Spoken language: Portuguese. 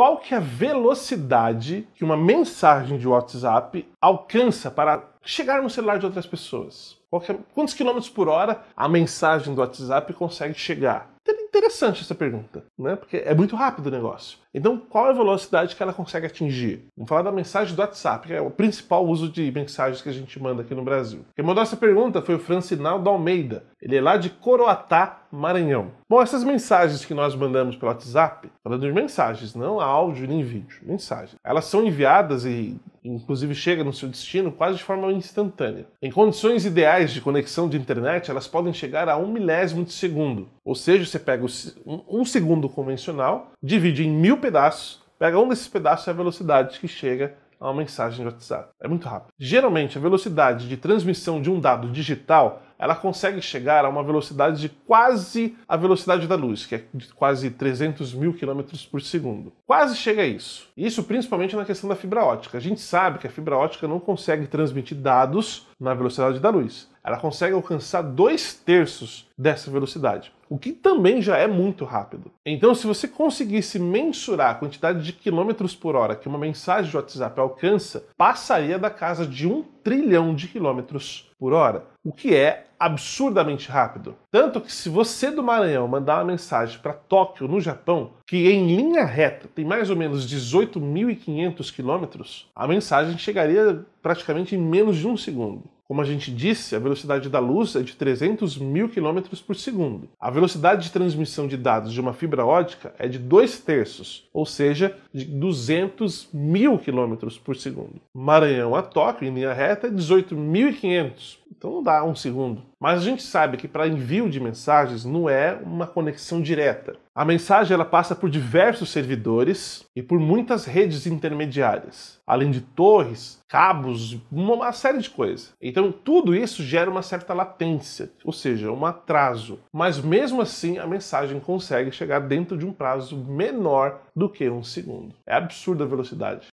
qual que é a velocidade que uma mensagem de WhatsApp alcança para chegar no celular de outras pessoas? É, quantos quilômetros por hora a mensagem do WhatsApp consegue chegar? Então, é interessante essa pergunta, né? Porque é muito rápido o negócio. Então, qual é a velocidade que ela consegue atingir? Vamos falar da mensagem do WhatsApp, que é o principal uso de mensagens que a gente manda aqui no Brasil. Quem mandou essa pergunta foi o Francinaldo Almeida. Ele é lá de Coroatá, Maranhão. Bom, essas mensagens que nós mandamos pelo WhatsApp, falando é de mensagens, não áudio nem vídeo, mensagens, elas são enviadas e inclusive chega no seu destino quase de forma instantânea. Em condições ideais de conexão de internet, elas podem chegar a um milésimo de segundo. Ou seja, você pega um segundo convencional, divide em mil pedaços, pega um desses pedaços e a velocidade que chega a uma mensagem de WhatsApp. É muito rápido. Geralmente, a velocidade de transmissão de um dado digital ela consegue chegar a uma velocidade de quase a velocidade da luz, que é de quase 300 mil quilômetros por segundo. Quase chega a isso. Isso principalmente na questão da fibra ótica. A gente sabe que a fibra ótica não consegue transmitir dados na velocidade da luz. Ela consegue alcançar dois terços dessa velocidade, o que também já é muito rápido. Então, se você conseguisse mensurar a quantidade de quilômetros por hora que uma mensagem de WhatsApp alcança, passaria da casa de um trilhão de quilômetros por hora, o que é absurdamente rápido. Tanto que se você do Maranhão mandar uma mensagem para Tóquio, no Japão, que em linha reta tem mais ou menos 18.500 quilômetros, a mensagem chegaria praticamente em menos de um segundo. Como a gente disse, a velocidade da luz é de 300 mil quilômetros por segundo. A velocidade de transmissão de dados de uma fibra ótica é de 2 terços, ou seja, de 200 mil quilômetros por segundo. Maranhão a Tóquio, em linha reta, é 18.500 então não dá um segundo. Mas a gente sabe que para envio de mensagens não é uma conexão direta. A mensagem ela passa por diversos servidores e por muitas redes intermediárias, além de torres, cabos, uma série de coisas. Então tudo isso gera uma certa latência, ou seja, um atraso. Mas mesmo assim a mensagem consegue chegar dentro de um prazo menor do que um segundo. É absurda a velocidade.